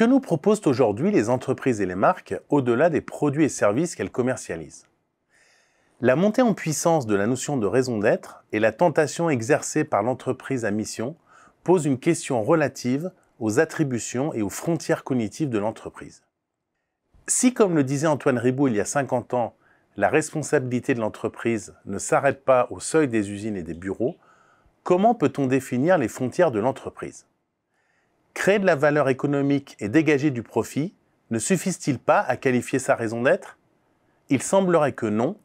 Que nous proposent aujourd'hui les entreprises et les marques au-delà des produits et services qu'elles commercialisent La montée en puissance de la notion de raison d'être et la tentation exercée par l'entreprise à mission posent une question relative aux attributions et aux frontières cognitives de l'entreprise. Si, comme le disait Antoine Riboud il y a 50 ans, la responsabilité de l'entreprise ne s'arrête pas au seuil des usines et des bureaux, comment peut-on définir les frontières de l'entreprise créer de la valeur économique et dégager du profit ne suffisent-ils pas à qualifier sa raison d'être Il semblerait que non,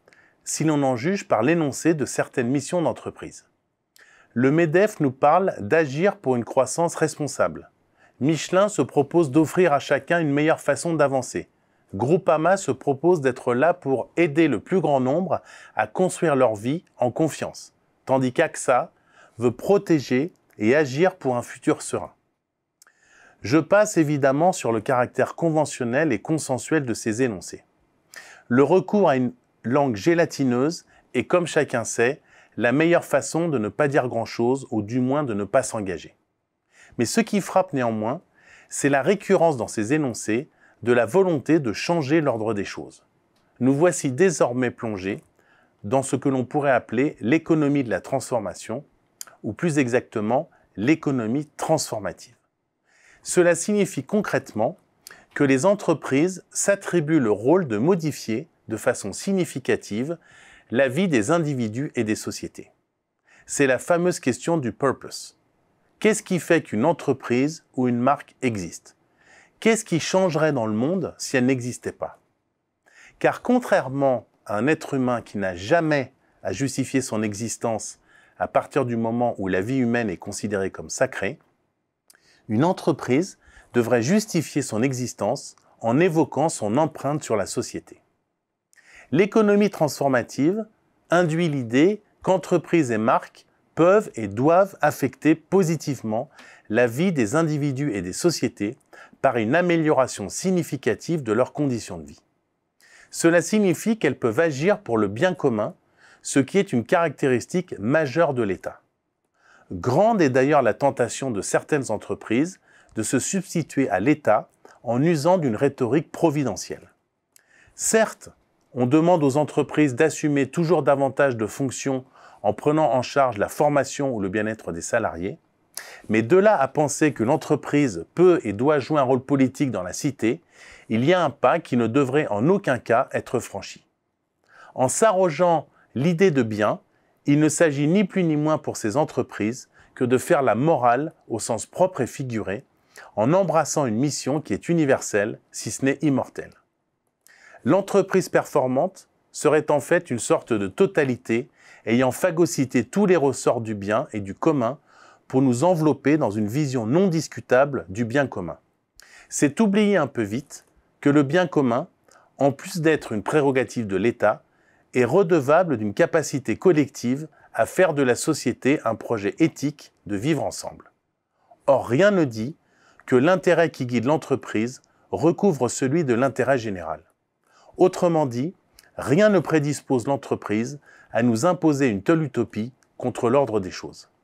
si l'on en juge par l'énoncé de certaines missions d'entreprise. Le MEDEF nous parle d'agir pour une croissance responsable. Michelin se propose d'offrir à chacun une meilleure façon d'avancer. Groupama se propose d'être là pour aider le plus grand nombre à construire leur vie en confiance, tandis qu'AXA veut protéger et agir pour un futur serein. Je passe évidemment sur le caractère conventionnel et consensuel de ces énoncés. Le recours à une langue gélatineuse est, comme chacun sait, la meilleure façon de ne pas dire grand-chose ou du moins de ne pas s'engager. Mais ce qui frappe néanmoins, c'est la récurrence dans ces énoncés de la volonté de changer l'ordre des choses. Nous voici désormais plongés dans ce que l'on pourrait appeler l'économie de la transformation, ou plus exactement l'économie transformative. Cela signifie concrètement que les entreprises s'attribuent le rôle de modifier de façon significative la vie des individus et des sociétés. C'est la fameuse question du purpose. Qu'est-ce qui fait qu'une entreprise ou une marque existe Qu'est-ce qui changerait dans le monde si elle n'existait pas Car contrairement à un être humain qui n'a jamais à justifier son existence à partir du moment où la vie humaine est considérée comme sacrée, une entreprise devrait justifier son existence en évoquant son empreinte sur la société. L'économie transformative induit l'idée qu'entreprises et marques peuvent et doivent affecter positivement la vie des individus et des sociétés par une amélioration significative de leurs conditions de vie. Cela signifie qu'elles peuvent agir pour le bien commun, ce qui est une caractéristique majeure de l'État. Grande est d'ailleurs la tentation de certaines entreprises de se substituer à l'État en usant d'une rhétorique providentielle. Certes, on demande aux entreprises d'assumer toujours davantage de fonctions en prenant en charge la formation ou le bien-être des salariés, mais de là à penser que l'entreprise peut et doit jouer un rôle politique dans la cité, il y a un pas qui ne devrait en aucun cas être franchi. En s'arrogeant l'idée de bien, il ne s'agit ni plus ni moins pour ces entreprises que de faire la morale au sens propre et figuré, en embrassant une mission qui est universelle, si ce n'est immortelle. L'entreprise performante serait en fait une sorte de totalité ayant phagocyté tous les ressorts du bien et du commun pour nous envelopper dans une vision non discutable du bien commun. C'est oublier un peu vite que le bien commun, en plus d'être une prérogative de l'État, est redevable d'une capacité collective à faire de la société un projet éthique de vivre ensemble. Or, rien ne dit que l'intérêt qui guide l'entreprise recouvre celui de l'intérêt général. Autrement dit, rien ne prédispose l'entreprise à nous imposer une telle utopie contre l'ordre des choses.